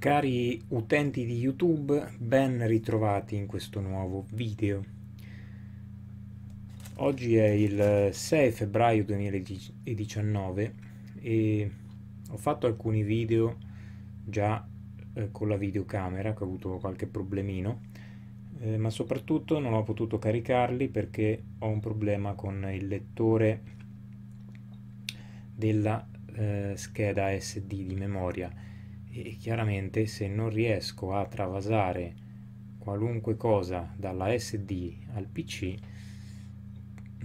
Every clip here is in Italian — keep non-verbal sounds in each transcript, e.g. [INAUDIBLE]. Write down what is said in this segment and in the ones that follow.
Cari utenti di YouTube, ben ritrovati in questo nuovo video. Oggi è il 6 febbraio 2019 e ho fatto alcuni video già eh, con la videocamera che ho avuto qualche problemino, eh, ma soprattutto non ho potuto caricarli perché ho un problema con il lettore della eh, scheda SD di memoria e chiaramente se non riesco a travasare qualunque cosa dalla SD al PC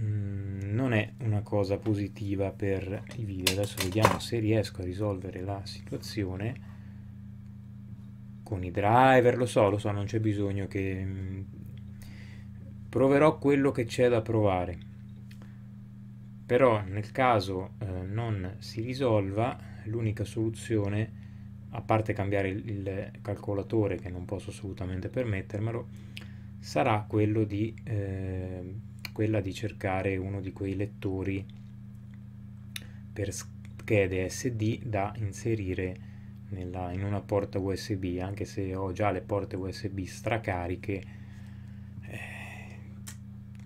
mm, non è una cosa positiva per i video adesso vediamo se riesco a risolvere la situazione con i driver lo so lo so non c'è bisogno che mm, proverò quello che c'è da provare però nel caso eh, non si risolva l'unica soluzione è a parte cambiare il, calcolatore che non posso assolutamente permettermelo, sarà quello di, eh, quella di cercare uno di quei lettori per schede SD da inserire nella, in una porta USB, anche se ho già le porte USB stracariche, eh,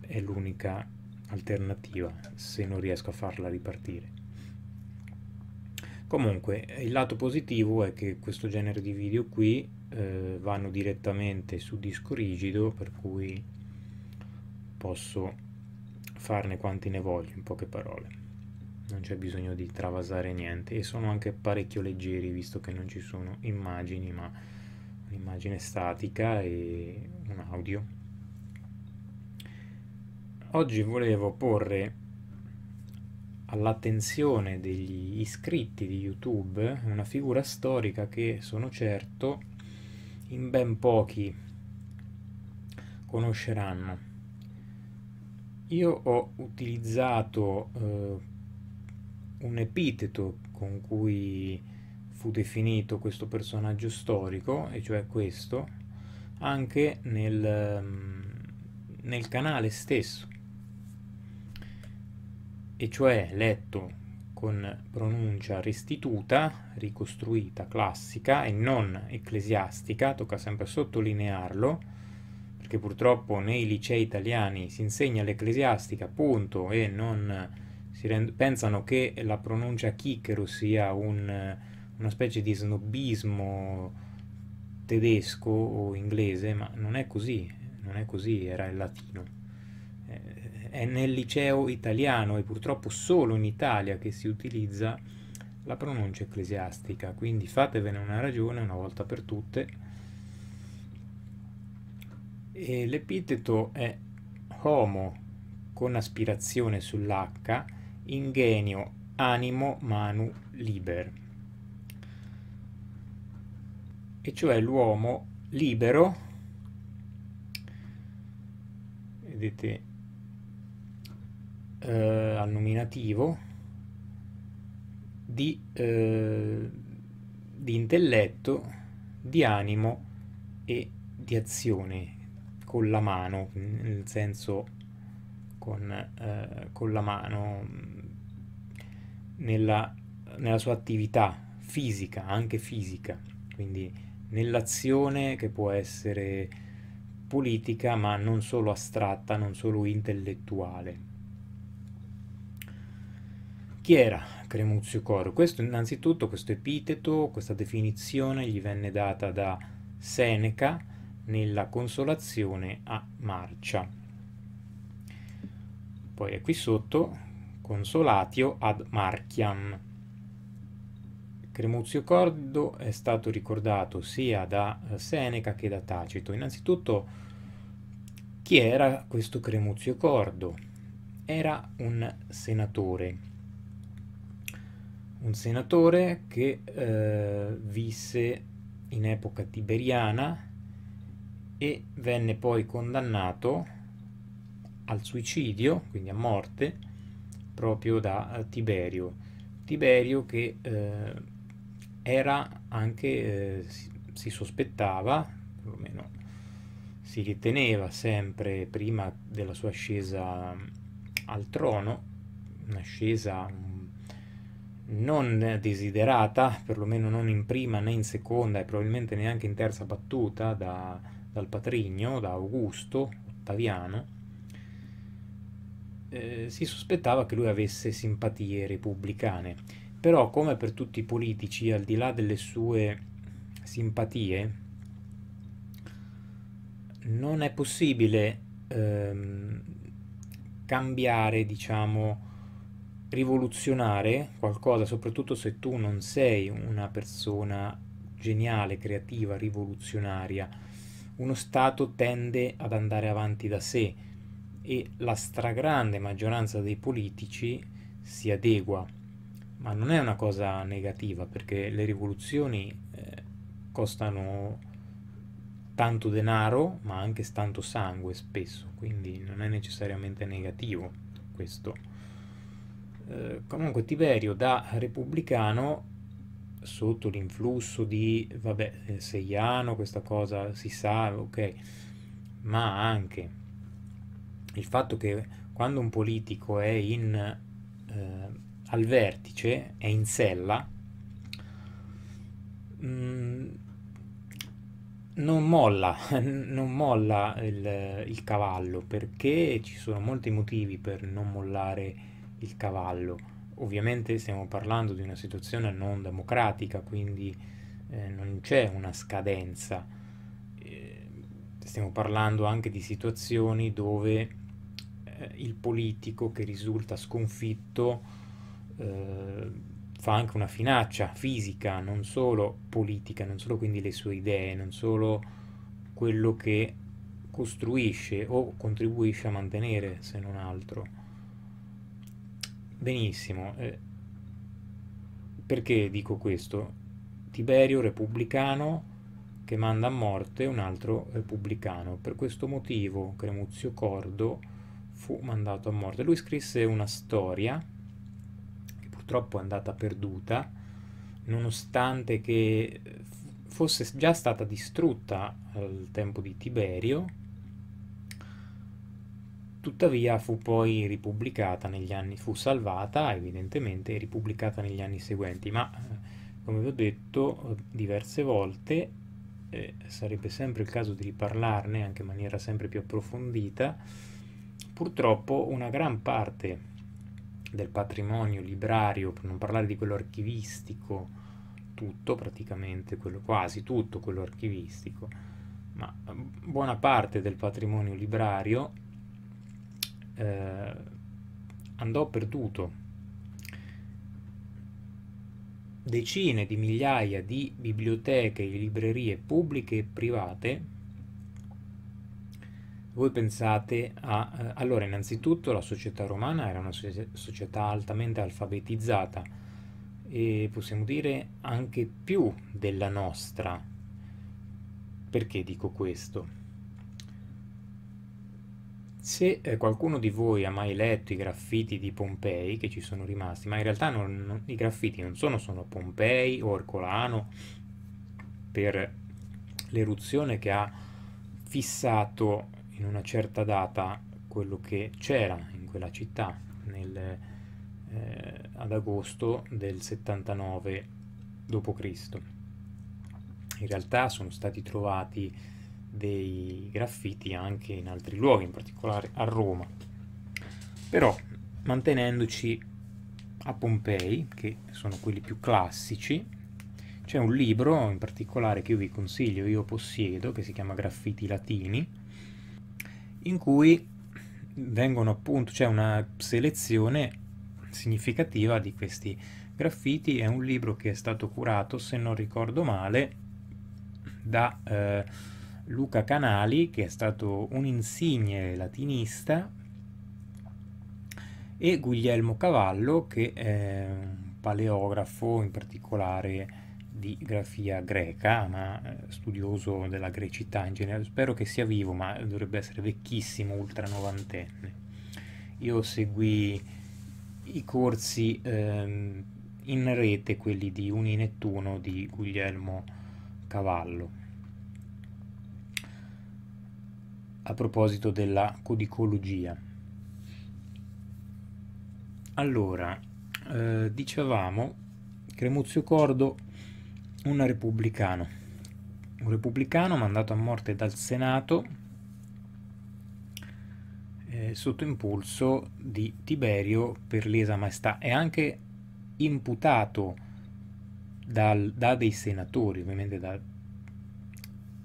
è l'unica alternativa se non riesco a farla ripartire. Comunque, eh, il lato positivo è che questo genere di video qui eh, vanno direttamente su disco rigido, per cui posso farne quanti ne voglio, in poche parole. Non c'è bisogno di travasare niente e sono anche parecchio leggeri visto che non ci sono immagini, ma un'immagine statica e un audio. Oggi volevo porre all'attenzione degli iscritti di YouTube una figura storica che sono certo in ben pochi conosceranno. Io ho utilizzato eh, un epiteto con cui fu definito questo personaggio storico, e cioè questo, anche nel, ehm, nel canale stesso e cioè letto con pronuncia restituta, ricostruita, classica e non ecclesiastica, tocca sempre sottolinearlo, perché purtroppo nei licei italiani si insegna l'ecclesiastica, appunto, e non si rend- pensano che la pronuncia chicchero sia un, una specie di snobismo tedesco o inglese, ma non è così, non è così, era il latino è nel liceo italiano e purtroppo solo in Italia che si utilizza la pronuncia ecclesiastica, quindi fatevene una ragione una volta per tutte. E l'epiteto è homo con aspirazione sull'H, ingenio, animo, manu, liber. E cioè l'uomo libero, vedete eh, al nominativo di, eh, di intelletto, di animo e di azione con la mano, nel senso con, eh, con la mano nella, nella, sua attività fisica, anche fisica, quindi nell'azione che può essere politica ma non solo astratta, non solo intellettuale. Chi era Cremuzio Coro? Questo innanzitutto, questo epiteto, questa definizione gli venne data da Seneca nella Consolazione a Marcia. Poi è qui sotto Consolatio ad Marchiam. Cremuzio Cordo è stato ricordato sia da Seneca che da Tacito. Innanzitutto, chi era questo Cremuzio Cordo? Era un senatore un senatore che eh, visse in epoca tiberiana e venne poi condannato al suicidio, quindi a morte, proprio da eh, Tiberio. Tiberio che eh, era anche, eh, si, si sospettava, perlomeno si riteneva sempre prima della sua ascesa mm, al trono, un'ascesa, un mm, non desiderata, perlomeno non in prima né in seconda e probabilmente neanche in terza battuta da, dal patrigno, da Augusto Ottaviano, eh, si sospettava che lui avesse simpatie repubblicane. Però, come per tutti i politici, al di là delle sue simpatie, non è possibile ehm, cambiare, diciamo, rivoluzionare qualcosa, soprattutto se tu non sei una persona geniale, creativa, rivoluzionaria, uno Stato tende ad andare avanti da sé e la stragrande maggioranza dei politici si adegua. Ma non è una cosa negativa perché le rivoluzioni eh, costano tanto denaro ma anche tanto sangue spesso, quindi non è necessariamente negativo questo. Eh, comunque Tiberio da repubblicano sotto l'influsso di, vabbè, eh, Seiano, questa cosa si sa, ok, ma anche il fatto che quando un politico è in, eh, al vertice, è in sella, mh, mm, non molla, [LAUGHS] non molla il, il, cavallo perché ci sono molti motivi per non mollare il cavallo. Ovviamente stiamo parlando di una situazione non democratica, quindi eh, non c'è una scadenza. Eh, stiamo parlando anche di situazioni dove eh, il politico che risulta sconfitto eh, fa anche una finaccia fisica, non solo politica, non solo quindi le sue idee, non solo quello che costruisce o contribuisce a mantenere, se non altro. Benissimo. eh, perché dico questo? Tiberio repubblicano che manda a morte un altro repubblicano. Per questo motivo Cremuzio Cordo fu mandato a morte. Lui scrisse una storia che purtroppo è andata perduta, nonostante che fosse già stata distrutta al tempo di Tiberio, Tuttavia fu poi ripubblicata negli anni, fu salvata evidentemente e ripubblicata negli anni seguenti, ma eh, come vi ho detto eh, diverse volte eh, sarebbe sempre il caso di riparlarne anche in maniera sempre più approfondita. Purtroppo una gran parte del patrimonio librario, per non parlare di quello archivistico, tutto praticamente, quello, quasi tutto quello archivistico, ma eh, buona parte del patrimonio librario eh, andò perduto. Decine di migliaia di biblioteche, e librerie pubbliche e private. Voi pensate a... Eh, allora, innanzitutto la società romana era una società altamente alfabetizzata e possiamo dire anche più della nostra. Perché dico questo? Se eh, qualcuno di voi ha mai letto i graffiti di Pompei che ci sono rimasti, ma in realtà non, non, i graffiti non sono solo Pompei o Orcolano per l'eruzione che ha fissato in una certa data quello che c'era in quella città nel, eh, ad agosto del 79 d.C. In realtà sono stati trovati dei graffiti anche in altri luoghi, in particolare a Roma. Però mantenendoci a Pompei, che sono quelli più classici, c'è un libro in particolare che io vi consiglio, io possiedo, che si chiama Graffiti Latini, in cui vengono appunto, c'è una selezione significativa di questi graffiti, è un libro che è stato curato, se non ricordo male, da... Eh, Luca Canali, che è stato un insigne latinista, e Guglielmo Cavallo, che è un paleografo in particolare di grafia greca, ma eh, studioso della grecità in generale. Spero che sia vivo, ma dovrebbe essere vecchissimo, ultra novantenne. Io seguì i corsi ehm, in rete, quelli di Uni Nettuno di Guglielmo Cavallo. a proposito della codicologia. Allora, eh, dicevamo Cremuzio Cordo, un repubblicano, un repubblicano mandato a morte dal Senato eh, sotto impulso di Tiberio per lesa maestà e anche imputato dal, da dei senatori, ovviamente da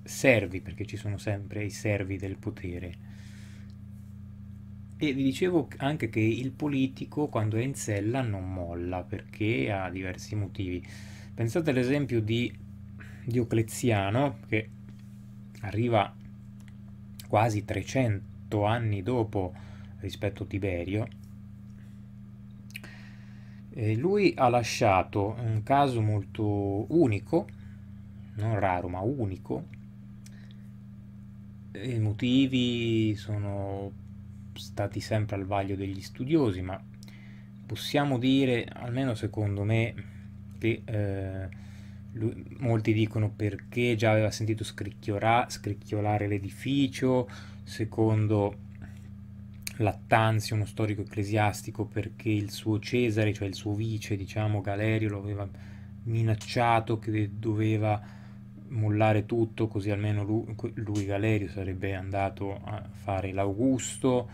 servi, perché ci sono sempre i servi del potere. E vi dicevo anche che il politico quando è in sella non molla perché ha diversi motivi. Pensate all'esempio di Diocleziano che arriva quasi 300 anni dopo rispetto a Tiberio. E lui ha lasciato un caso molto unico, non raro ma unico, i motivi sono stati sempre al vaglio degli studiosi, ma possiamo dire, almeno secondo me, che eh, lui, molti dicono perché già aveva sentito scricchiolare l'edificio, secondo Lattanzi, uno storico ecclesiastico, perché il suo Cesare, cioè il suo vice, diciamo Galerio, lo aveva minacciato che doveva mollare tutto così almeno lui, lui Valerio sarebbe andato a fare l'Augusto.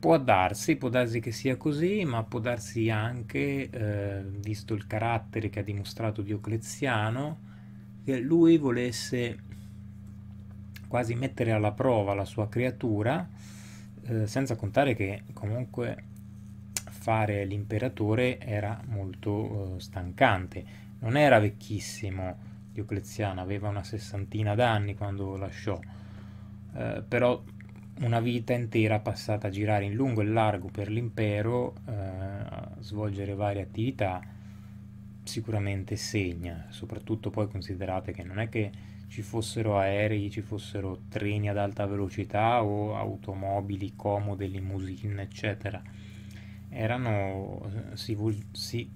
Può darsi, può darsi che sia così, ma può darsi anche, eh, visto il carattere che ha dimostrato Diocleziano, che lui volesse quasi mettere alla prova la sua creatura, eh, senza contare che comunque fare l'imperatore era molto eh, stancante non era vecchissimo Diocleziano, aveva una sessantina d'anni quando lasciò, eh, però una vita intera passata a girare in lungo e largo per l'impero, eh, a svolgere varie attività, sicuramente segna, soprattutto poi considerate che non è che ci fossero aerei, ci fossero treni ad alta velocità o automobili comode, limousine, eccetera. Erano, si, si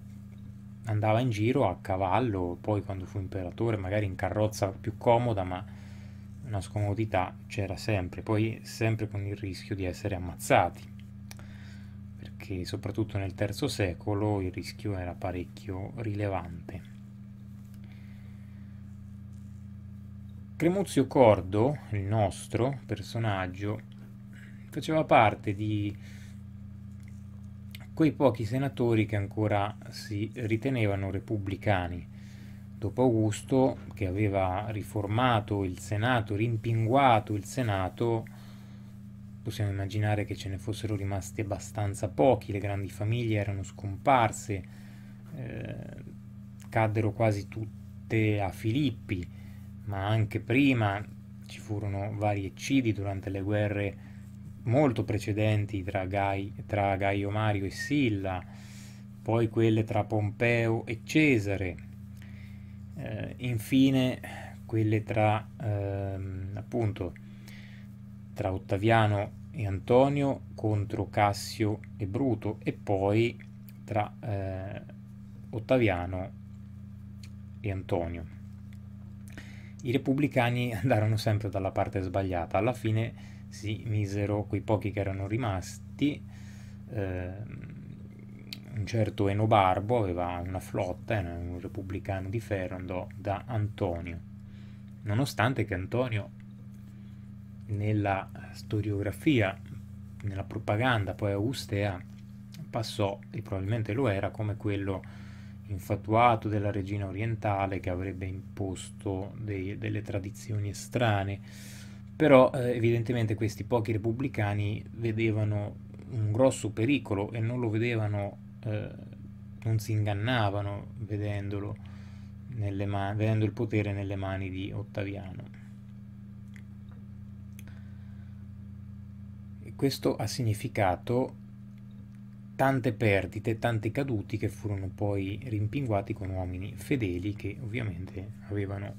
andava in giro a cavallo, poi quando fu imperatore magari in carrozza più comoda, ma una scomodità c'era sempre, poi sempre con il rischio di essere ammazzati, perché soprattutto nel III secolo il rischio era parecchio rilevante. Cremuzio Cordo, il nostro personaggio, faceva parte di quei pochi senatori che ancora si ritenevano repubblicani. Dopo Augusto, che aveva riformato il Senato, rimpinguato il Senato, possiamo immaginare che ce ne fossero rimasti abbastanza pochi, le grandi famiglie erano scomparse, eh, caddero quasi tutte a Filippi, ma anche prima ci furono vari eccidi durante le guerre molto precedenti tra, Gai, tra Gaio Mario e Silla, poi quelle tra Pompeo e Cesare, eh, infine quelle tra, ehm, appunto, tra Ottaviano e Antonio contro Cassio e Bruto e poi tra eh, Ottaviano e Antonio. I repubblicani [LAUGHS] andarono sempre dalla parte sbagliata, alla fine si misero quei pochi che erano rimasti. Eh, un certo Enobarbo aveva una flotta, era un repubblicano di ferro, andò da Antonio. Nonostante che Antonio nella storiografia, nella propaganda poi augustea, passò, e probabilmente lo era, come quello infatuato della regina orientale che avrebbe imposto dei, delle tradizioni estranee però eh, evidentemente questi pochi repubblicani vedevano un grosso pericolo e non lo vedevano, eh, non si ingannavano vedendolo, man- vedendo il potere nelle mani di Ottaviano. E questo ha significato tante perdite, tanti caduti che furono poi rimpinguati con uomini fedeli che ovviamente avevano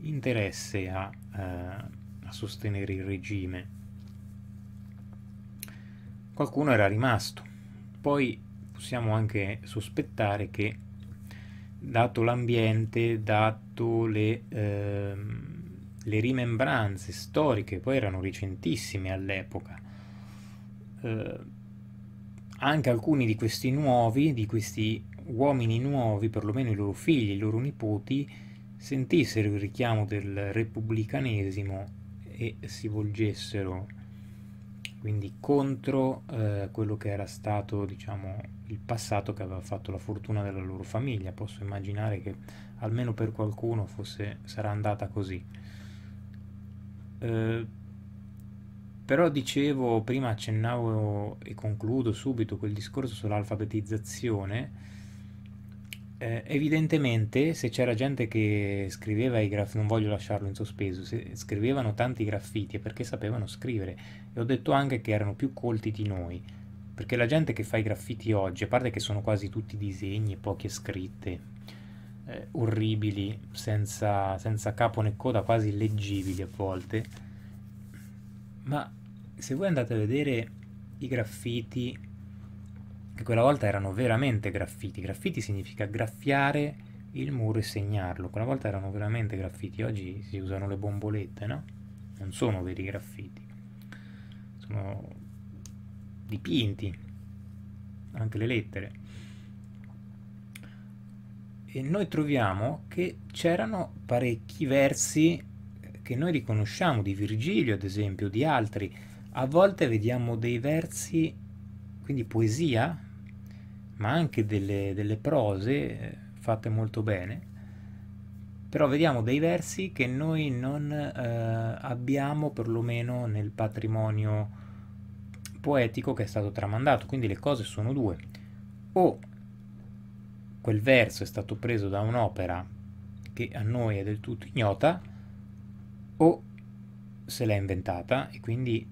interesse a eh, a sostenere il regime. Qualcuno era rimasto. Poi possiamo anche sospettare che, dato l'ambiente, dato le, eh, le, rimembranze storiche, poi erano recentissime all'epoca, eh, anche alcuni di questi nuovi, di questi uomini nuovi, perlomeno i loro figli, i loro nipoti, sentissero il richiamo del repubblicanesimo e si volgessero quindi contro eh, quello che era stato diciamo, il passato che aveva fatto la fortuna della loro famiglia. Posso immaginare che almeno per qualcuno fosse, sarà andata così. Eh, però dicevo, prima accennavo e concludo subito quel discorso sull'alfabetizzazione eh, evidentemente se c'era gente che scriveva i graffiti, non voglio lasciarlo in sospeso, se scrivevano tanti graffiti è perché sapevano scrivere e ho detto anche che erano più colti di noi, perché la gente che fa i graffiti oggi, a parte che sono quasi tutti disegni e poche scritte, eh, orribili, senza, senza capo né coda, quasi illeggibili a volte, ma se voi andate a vedere i graffiti che quella volta erano veramente graffiti. Graffiti significa graffiare il muro e segnarlo. Quella volta erano veramente graffiti, oggi si usano le bombolette, no? Non sono veri graffiti, sono dipinti, anche le lettere. E noi troviamo che c'erano parecchi versi che noi riconosciamo, di Virgilio ad esempio, di altri. A volte vediamo dei versi, quindi poesia, ma anche delle, delle prose eh, fatte molto bene però vediamo dei versi che noi non eh, abbiamo perlomeno nel patrimonio poetico che è stato tramandato, quindi le cose sono due. O quel verso è stato preso da un'opera che a noi è del tutto ignota, o se l'è inventata e quindi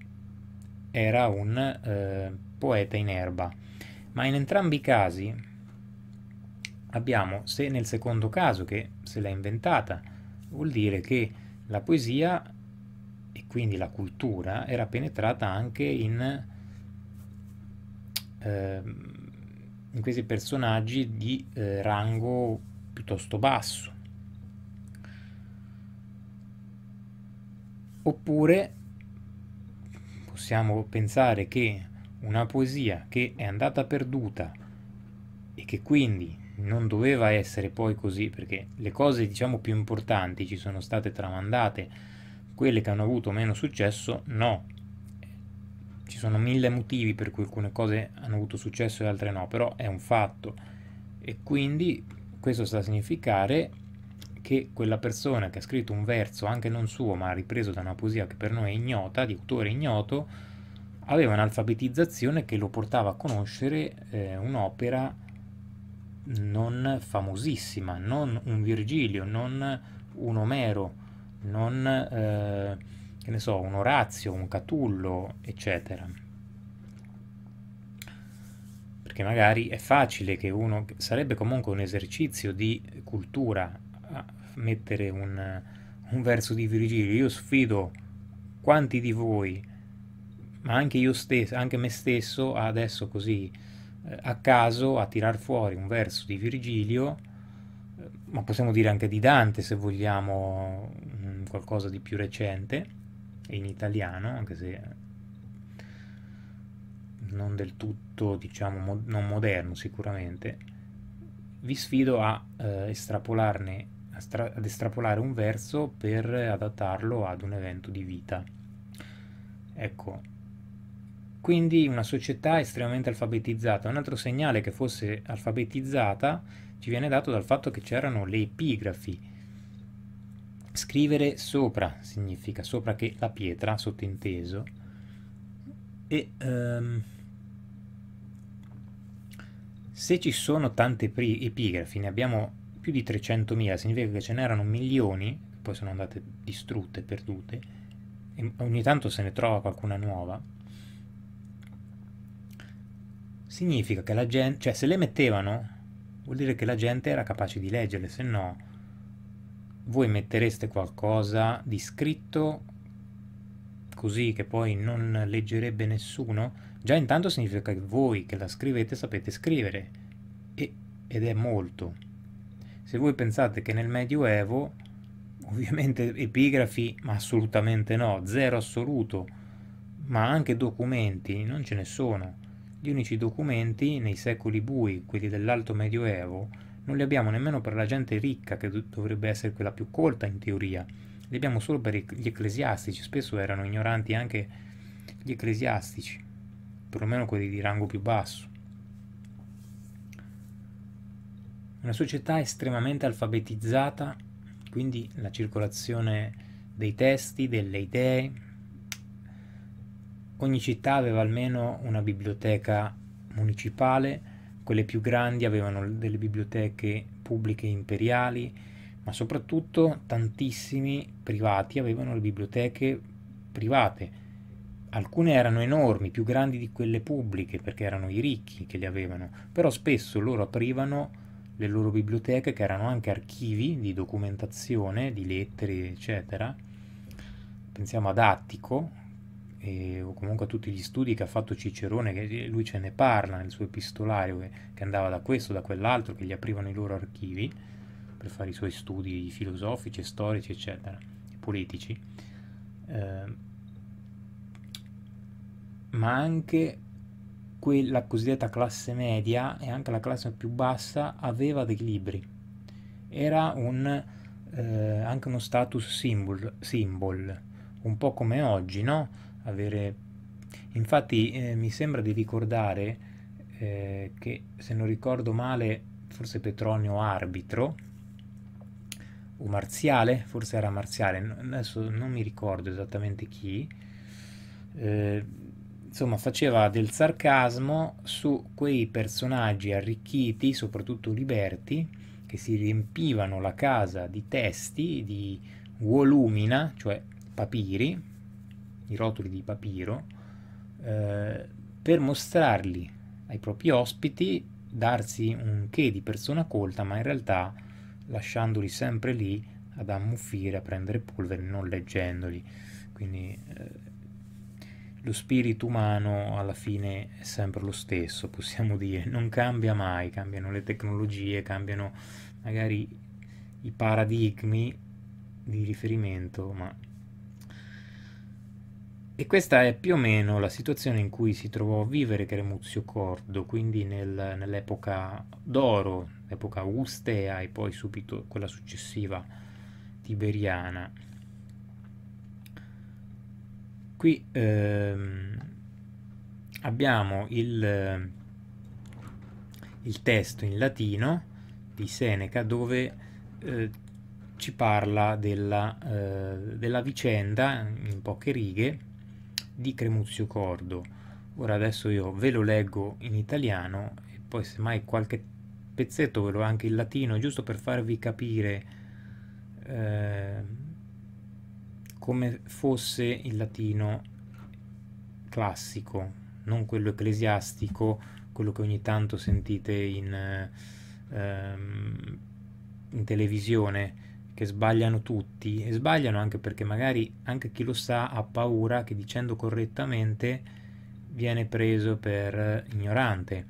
era un eh, poeta in erba ma in entrambi i casi abbiamo, se nel secondo caso che se l'ha inventata, vuol dire che la poesia e quindi la cultura era penetrata anche in, eh, in questi personaggi di eh, rango piuttosto basso. Oppure possiamo pensare che una poesia che è andata perduta e che quindi non doveva essere poi così perché le cose diciamo più importanti ci sono state tramandate, quelle che hanno avuto meno successo no. Ci sono mille motivi per cui alcune cose hanno avuto successo e altre no, però è un fatto e quindi questo sta a significare che quella persona che ha scritto un verso anche non suo ma ripreso da una poesia che per noi è ignota, di autore ignoto, aveva un'alfabetizzazione che lo portava a conoscere eh, un'opera non famosissima, non un Virgilio, non un Omero, non eh, che ne so, un Orazio, un Catullo, eccetera. Perché magari è facile che uno sarebbe comunque un esercizio di cultura mettere un, un verso di Virgilio. Io sfido quanti di voi ma anche io stesso, anche me stesso, adesso così eh, a caso a tirar fuori un verso di Virgilio, eh, ma possiamo dire anche di Dante se vogliamo mm, qualcosa di più recente, in italiano, anche se non del tutto, diciamo, mo non moderno sicuramente, vi sfido a eh, estrapolarne ad estrapolare un verso per adattarlo ad un evento di vita. Ecco, quindi una società estremamente alfabetizzata. Un altro segnale che fosse alfabetizzata ci viene dato dal fatto che c'erano le epigrafi. Scrivere sopra significa sopra che la pietra, sottinteso, e um, se ci sono tante epigrafi, ne abbiamo più di 300.000, significa che ce n'erano milioni, poi sono andate distrutte, perdute, e ogni tanto se ne trova qualcuna nuova, significa che la gente, cioè se le mettevano, vuol dire che la gente era capace di leggerle, se no voi mettereste qualcosa di scritto così che poi non leggerebbe nessuno? Già intanto significa che voi che la scrivete sapete scrivere e, ed è molto. Se voi pensate che nel Medioevo, [LAUGHS] ovviamente epigrafi, ma assolutamente no, zero assoluto, ma anche documenti non ce ne sono gli unici documenti, nei secoli bui, quelli dell'Alto Medioevo, non li abbiamo nemmeno per la gente ricca, che dovrebbe essere quella più colta in teoria, li abbiamo solo per gli ecclesiastici, spesso erano ignoranti anche gli ecclesiastici, perlomeno quelli di rango più basso. Una società estremamente alfabetizzata, quindi la circolazione dei testi, delle idee, Ogni città aveva almeno una biblioteca municipale, quelle più grandi avevano delle biblioteche pubbliche imperiali, ma soprattutto tantissimi privati avevano le biblioteche private. Alcune erano enormi, più grandi di quelle pubbliche, perché erano i ricchi che le avevano, però spesso loro aprivano le loro biblioteche, che erano anche archivi di documentazione, di lettere, eccetera. Pensiamo ad Attico, e, o comunque a tutti gli studi che ha fatto Cicerone, che eh, lui ce ne parla nel suo epistolario, che, che andava da questo, da quell'altro, che gli aprivano i loro archivi per fare i suoi studi filosofici, storici, eccetera, politici, eh, ma anche quella cosiddetta classe media e anche la classe più bassa aveva dei libri. Era un, eh, anche uno status symbol, symbol, un po' come oggi, no? avere... Infatti eh, mi sembra di ricordare eh, che, se non ricordo male, forse Petronio arbitro, o Marziale, forse era Marziale, adesso non mi ricordo esattamente chi, eh, insomma faceva del sarcasmo su quei personaggi arricchiti, soprattutto liberti, che si riempivano la casa di testi, di volumina, cioè papiri, i rotoli di papiro, eh, per mostrarli ai propri ospiti, darsi un che di persona colta, ma in realtà lasciandoli sempre lì ad ammuffire, a prendere polvere, non leggendoli. Quindi eh, lo spirito umano alla fine è sempre lo stesso, possiamo dire, non cambia mai, cambiano le tecnologie, cambiano magari i paradigmi di riferimento, ma e questa è più o meno la situazione in cui si trovò a vivere Cremuzio Cordo, quindi nel, nell'epoca d'oro, l'epoca augustea e poi subito quella successiva tiberiana. Qui ehm, abbiamo il, il, testo in latino di Seneca dove eh, ci parla della, eh, della vicenda in poche righe di Cremuzio Cordo. Ora adesso io ve lo leggo in italiano e poi semmai qualche pezzetto ve lo anche in latino, giusto per farvi capire eh, come fosse il latino classico, non quello ecclesiastico, quello che ogni tanto sentite in, eh, in televisione che sbagliano tutti e sbagliano anche perché magari anche chi lo sa ha paura che dicendo correttamente viene preso per ignorante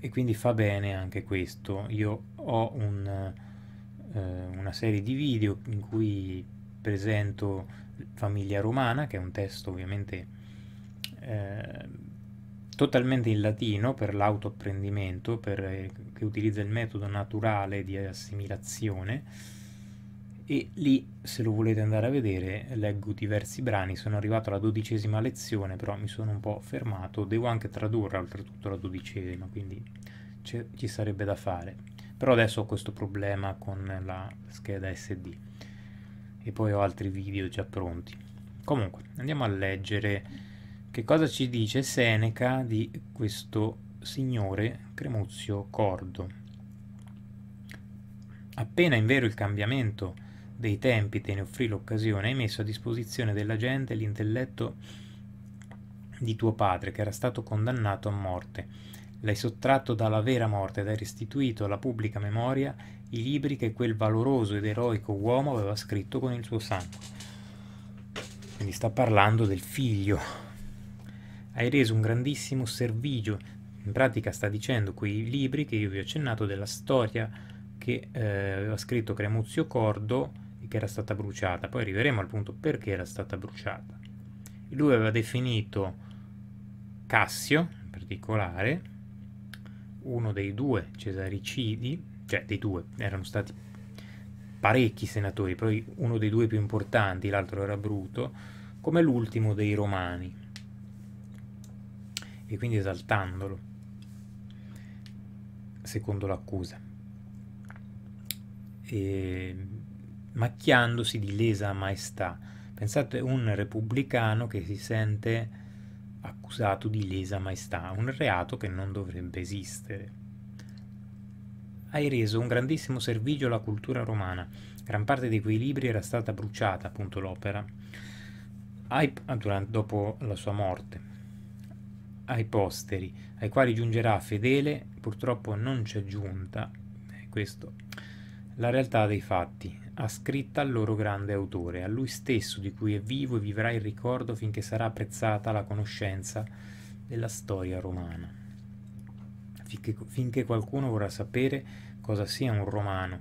e quindi fa bene anche questo. Io ho un, eh, una serie di video in cui presento Famiglia Romana, che è un testo ovviamente eh, totalmente in latino per l'autoapprendimento, per che utilizza il metodo naturale di assimilazione e lì se lo volete andare a vedere leggo diversi brani, sono arrivato alla dodicesima lezione però mi sono un po' fermato, devo anche tradurre oltretutto la dodicesima quindi ci sarebbe da fare però adesso ho questo problema con la scheda SD e poi ho altri video già pronti comunque andiamo a leggere che cosa ci dice Seneca di questo signore Cremuzio Cordo. Appena in vero il cambiamento dei tempi te ne offrì l'occasione, hai messo a disposizione della gente l'intelletto di tuo padre, che era stato condannato a morte. L'hai sottratto dalla vera morte ed hai restituito alla pubblica memoria i libri che quel valoroso ed eroico uomo aveva scritto con il suo sangue. Quindi sta parlando del figlio. Hai reso un grandissimo servigio in pratica sta dicendo quei libri che io vi ho accennato della storia che eh, aveva scritto Cremuzio Cordo e che era stata bruciata. Poi arriveremo al punto perché era stata bruciata. Lui aveva definito Cassio, in particolare, uno dei due cesaricidi, cioè dei due, erano stati parecchi senatori, poi uno dei due più importanti, l'altro era Bruto, come l'ultimo dei romani, e quindi esaltandolo secondo l'accusa, e, macchiandosi di lesa maestà. Pensate un repubblicano che si sente accusato di lesa maestà, un reato che non dovrebbe esistere. Hai reso un grandissimo servizio alla cultura romana. Gran parte di quei libri era stata bruciata, appunto l'opera, dopo la sua morte ai posteri, ai quali giungerà fedele, purtroppo non c'è giunta, eh, questo, la realtà dei fatti, ascritta al loro grande autore, a lui stesso di cui è vivo e vivrà il ricordo finché sarà apprezzata la conoscenza della storia romana. Finché, finché qualcuno vorrà sapere cosa sia un romano,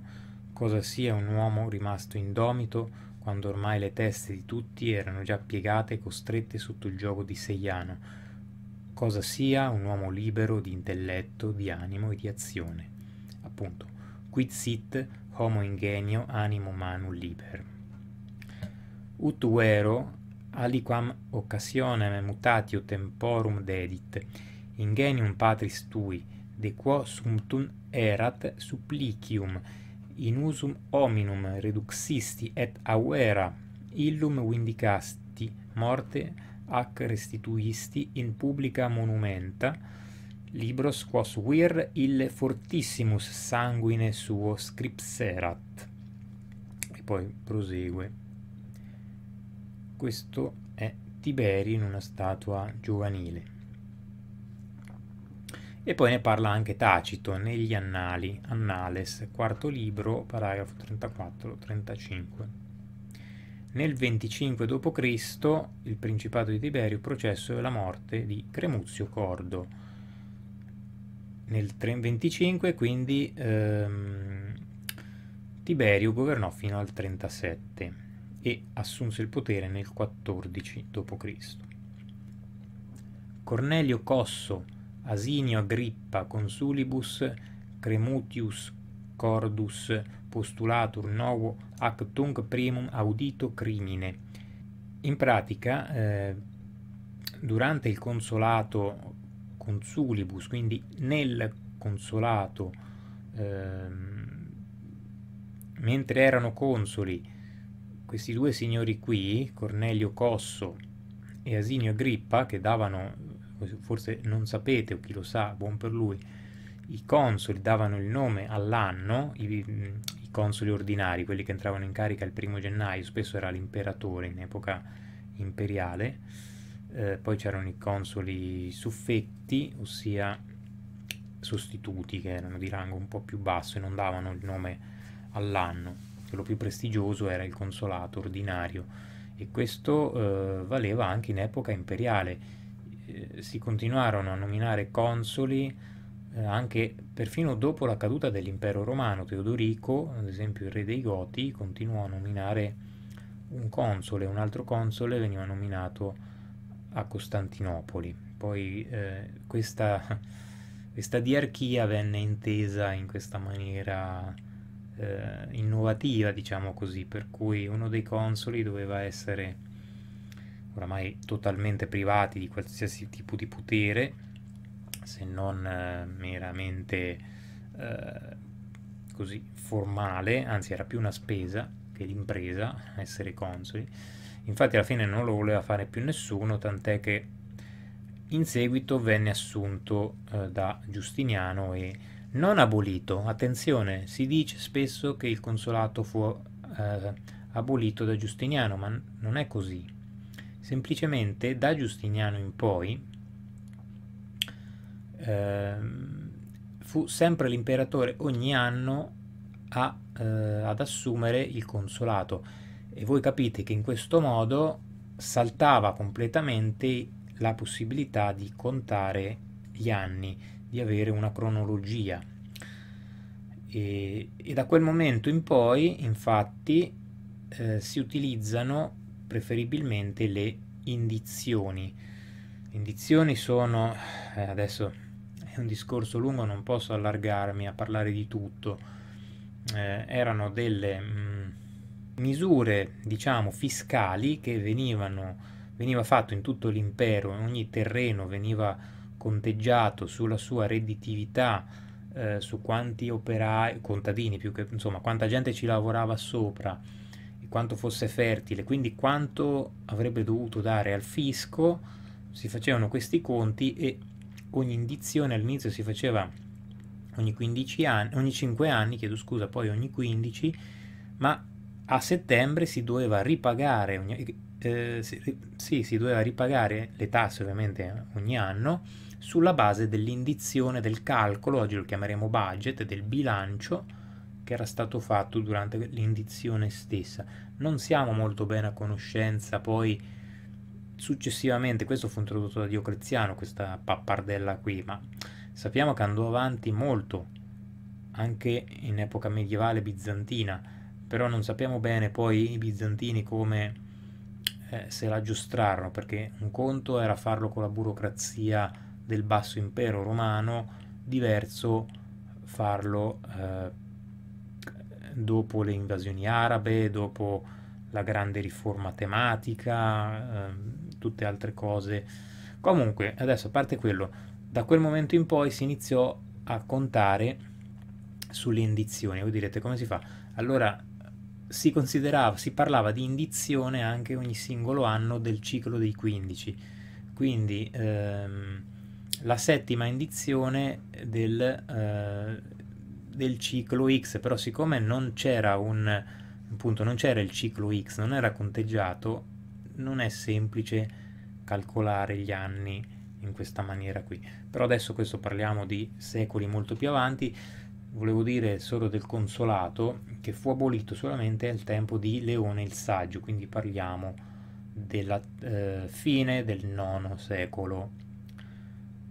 cosa sia un uomo rimasto indomito quando ormai le teste di tutti erano già piegate e costrette sotto il gioco di Seiano, cosa sia un uomo libero di intelletto, di animo e di azione. Appunto, quid sit homo ingenio animo manu liber. Ut vero aliquam occasionem mutatio temporum dedit, ingenium patris tui, de quo sumtum erat supplicium, in usum hominum reduxisti et auera, illum vindicasti morte ac restituisti in publica monumenta, libros quos vir ille fortissimus sanguine suo scripserat. E poi prosegue. Questo è Tiberi in una statua giovanile. E poi ne parla anche Tacito negli Annali, Annales, quarto libro, paragrafo 34-35. Nel 25 d.C. il Principato di Tiberio processo la morte di Cremuzio Cordo. Nel 25 quindi ehm, Tiberio governò fino al 37 e assunse il potere nel 14 d.C. Cornelio Cosso, Asinio Agrippa, Consulibus, Cremutius Cordus postulatur novo ac primum audito crimine. In pratica, eh, durante il consolato consulibus, quindi nel consolato, eh, mentre erano consoli questi due signori qui, Cornelio Cosso e Asinio Agrippa, che davano, forse non sapete o chi lo sa, buon per lui, i consoli davano il nome all'anno, i, consoli ordinari, quelli che entravano in carica il primo gennaio, spesso era l'imperatore in epoca imperiale, eh, poi c'erano i consoli suffetti, ossia sostituti che erano di rango un po' più basso e non davano il nome all'anno. Quello più prestigioso era il consolato ordinario e questo eh, valeva anche in epoca imperiale. Eh, si continuarono a nominare consoli eh, anche perfino dopo la caduta dell'impero romano, Teodorico, ad esempio il re dei Goti, continuò a nominare un console, un altro console veniva nominato a Costantinopoli. Poi eh, questa, [LAUGHS] questa, diarchia venne intesa in questa maniera eh, innovativa, diciamo così, per cui uno dei consoli doveva essere oramai totalmente privati di qualsiasi tipo di potere, se non eh, meramente eh, così formale, anzi era più una spesa che l'impresa essere consoli. Infatti alla fine non lo voleva fare più nessuno, tant'è che in seguito venne assunto eh, da Giustiniano e non abolito. Attenzione, si dice spesso che il consolato fu eh, abolito da Giustiniano, ma non è così. Semplicemente da Giustiniano in poi, eh, fu sempre l'imperatore ogni anno a, eh, ad assumere il consolato e voi capite che in questo modo saltava completamente la possibilità di contare gli anni, di avere una cronologia. E, e da quel momento in poi, infatti, eh, si utilizzano preferibilmente le indizioni. indizioni sono, eh, adesso è un discorso lungo, non posso allargarmi a parlare di tutto, eh, erano delle mh, mm, misure, diciamo, fiscali che venivano, veniva fatto in tutto l'impero, ogni terreno veniva conteggiato sulla sua redditività, eh, su quanti operai, contadini più che, insomma, quanta gente ci lavorava sopra, quanto fosse fertile, quindi quanto avrebbe dovuto dare al fisco, si facevano questi conti e ogni indizione all'inizio si faceva ogni 15 anni, ogni 5 anni, chiedo scusa, poi ogni 15, ma a settembre si doveva ripagare ogni, eh, sì, sì, si doveva ripagare le tasse ovviamente ogni anno sulla base dell'indizione del calcolo, oggi lo chiameremo budget, del bilancio che era stato fatto durante l'indizione stessa. Non siamo molto bene a conoscenza poi successivamente questo fu introdotto da Diocleziano, questa pappardella qui, ma sappiamo che andò avanti molto, anche in epoca medievale bizantina, però non sappiamo bene poi i bizantini come eh, se la aggiustrarono, perché un conto era farlo con la burocrazia del basso impero romano, diverso farlo eh, dopo le invasioni arabe, dopo la grande riforma tematica, eh, tutte altre cose. Comunque, adesso a parte quello, da quel momento in poi si iniziò a contare sulle indizioni. Voi direte come si fa? Allora si considerava, si parlava di indizione anche ogni singolo anno del ciclo dei 15. Quindi ehm, la settima indizione del, eh, del, ciclo X, però siccome non c'era un appunto non c'era il ciclo X, non era conteggiato, non è semplice calcolare gli anni in questa maniera qui. Però adesso questo parliamo di secoli molto più avanti, volevo dire solo del consolato che fu abolito solamente al tempo di Leone il Saggio, quindi parliamo della eh, fine del IX secolo.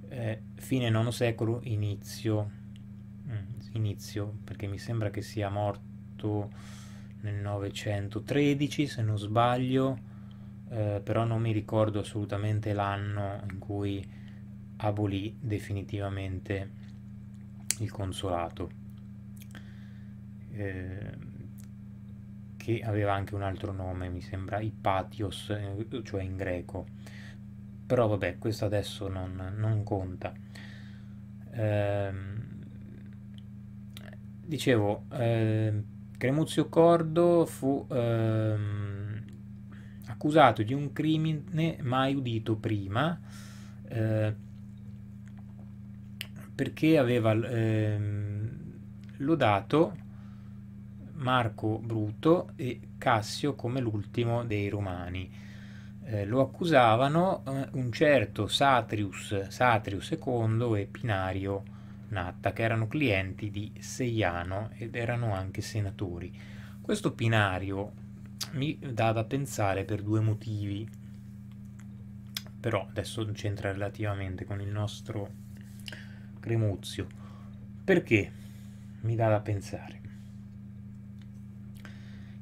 Eh, fine IX secolo, inizio, mm, inizio, perché mi sembra che sia morto nel 913 se non sbaglio eh, però non mi ricordo assolutamente l'anno in cui abolì definitivamente il consolato, eh, che aveva anche un altro nome, mi sembra Ipatios, eh, cioè in greco. Però vabbè, questo adesso non, non conta. Eh, dicevo, ehm, Cremuzio Cordo fu... Ehm, accusato di un crimine mai udito prima, eh, perché aveva eh, lodato Marco Bruto e Cassio come l'ultimo dei romani. Eh, lo accusavano eh, un certo Satrius, Satrius II e Pinario Natta, che erano clienti di Seiano ed erano anche senatori. Questo Pinario mi dà da pensare per due motivi, però adesso c'entra relativamente con il nostro cremuzio. Perché mi dà da pensare?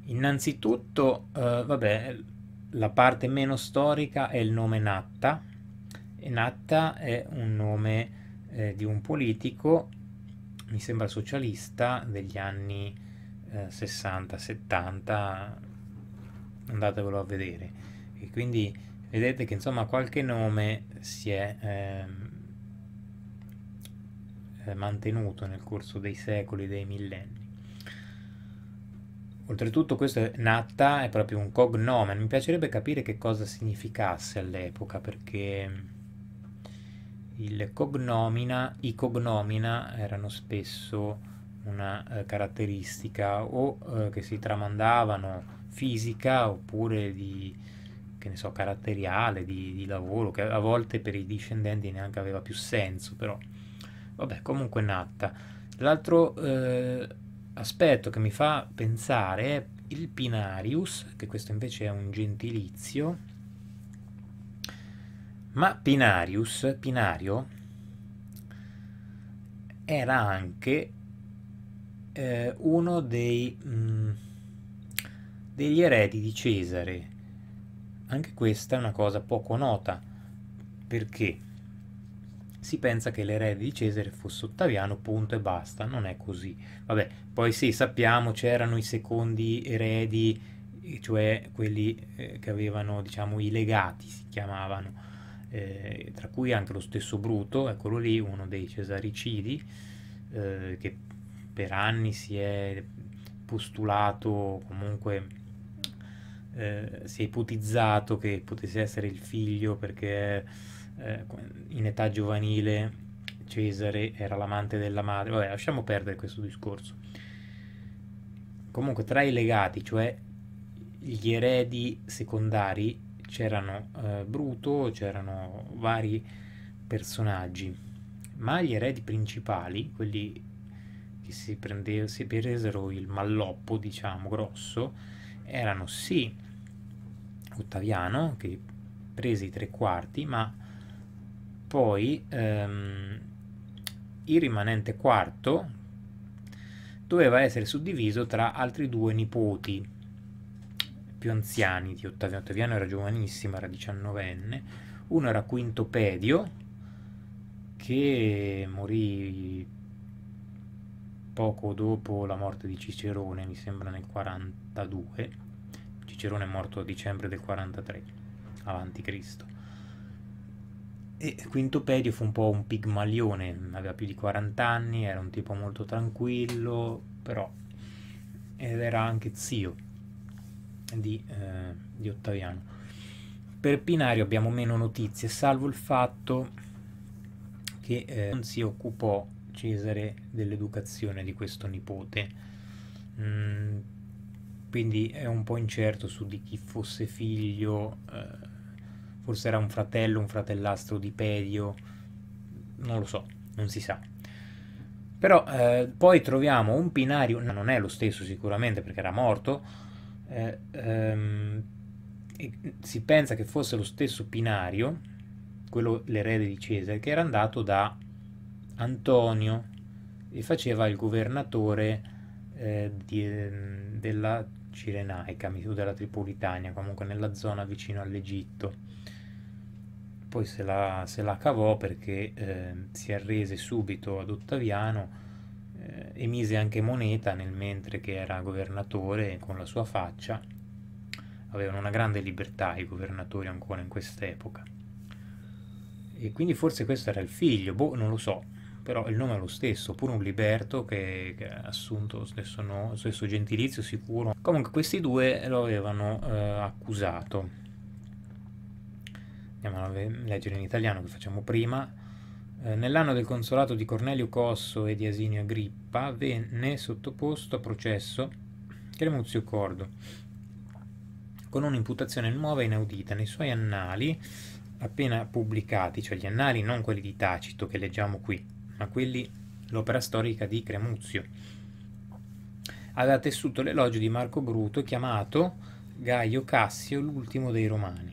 Innanzitutto, eh, vabbè, la parte meno storica è il nome Natta, e Natta è un nome eh, di un politico, mi sembra socialista, degli anni eh, 60-70, andatevelo a vedere e quindi vedete che insomma qualche nome si è ehm, eh, mantenuto nel corso dei secoli, dei millenni. Oltretutto questo è Natta, è proprio un cognomen mi piacerebbe capire che cosa significasse all'epoca perché il cognomina, i cognomina erano spesso una eh, caratteristica o eh, che si tramandavano fisica oppure di, che ne so, caratteriale, di, di lavoro, che a volte per i discendenti neanche aveva più senso, però vabbè, comunque è nata. L'altro eh, aspetto che mi fa pensare è il Pinarius, che questo invece è un gentilizio, ma Pinarius, Pinario, era anche eh, uno dei... Mh, mm, degli eredi di Cesare. Anche questa è una cosa poco nota, perché si pensa che l'erede di Cesare fosse Ottaviano, punto e basta, non è così. Vabbè, poi sì, sappiamo c'erano i secondi eredi, cioè quelli eh, che avevano, diciamo, i legati, si chiamavano, eh, tra cui anche lo stesso Bruto, eccolo lì, uno dei cesaricidi, eh, che per anni si è postulato comunque eh, si è ipotizzato che potesse essere il figlio perché eh, in età giovanile Cesare era l'amante della madre. Vabbè, lasciamo perdere questo discorso. Comunque tra i legati, cioè gli eredi secondari, c'erano eh, Bruto, c'erano vari personaggi, ma gli eredi principali, quelli che si, prende, si presero il malloppo, diciamo, grosso, erano sì Ottaviano che prese i tre quarti, ma poi ehm, il rimanente quarto doveva essere suddiviso tra altri due nipoti più anziani di Ottaviano. Ottaviano era giovanissimo, era diciannovenne. Uno era Quinto Pedio che morì poco dopo la morte di Cicerone, mi sembra nel 42, Cicerone è morto a dicembre del 43 avanti Cristo. E Quintopedio fu un po' un pigmalione, aveva più di 40 anni, era un tipo molto tranquillo, però ed era anche zio di, eh, di Ottaviano. Per Pinario abbiamo meno notizie, salvo il fatto che eh, non si occupò Cesare dell'educazione di questo nipote. Mm, quindi è un po' incerto su di chi fosse figlio, eh, forse era un fratello, un fratellastro di Pedio, non lo so, non si sa. Però eh, poi troviamo un Pinario, no, non è lo stesso sicuramente perché era morto, eh, ehm, si pensa che fosse lo stesso Pinario, quello l'erede di Cesare, che era andato da Antonio e faceva il governatore eh, di, ehm, della Cirenaica, della Tripolitania, comunque nella zona vicino all'Egitto. Poi se la, se la cavò perché eh, si arrese subito ad Ottaviano, eh, mise anche moneta nel mentre che era governatore con la sua faccia. Avevano una grande libertà i governatori ancora in quest'epoca. E quindi forse questo era il figlio, boh, non lo so, però il nome è lo stesso, oppure un liberto che, ha assunto lo stesso, no, lo stesso, gentilizio sicuro. Comunque questi due lo avevano eh, accusato. Andiamo a leggere in italiano che facciamo prima. Eh, Nell'anno del consolato di Cornelio Cosso e di Asinio Agrippa venne sottoposto a processo Cremuzio Cordo con un'imputazione nuova e inaudita. Nei suoi annali appena pubblicati, cioè gli annali non quelli di Tacito che leggiamo qui, ma quelli l'opera storica di Cremuzio. Aveva tessuto l'elogio di Marco Bruto chiamato Gaio Cassio l'ultimo dei Romani.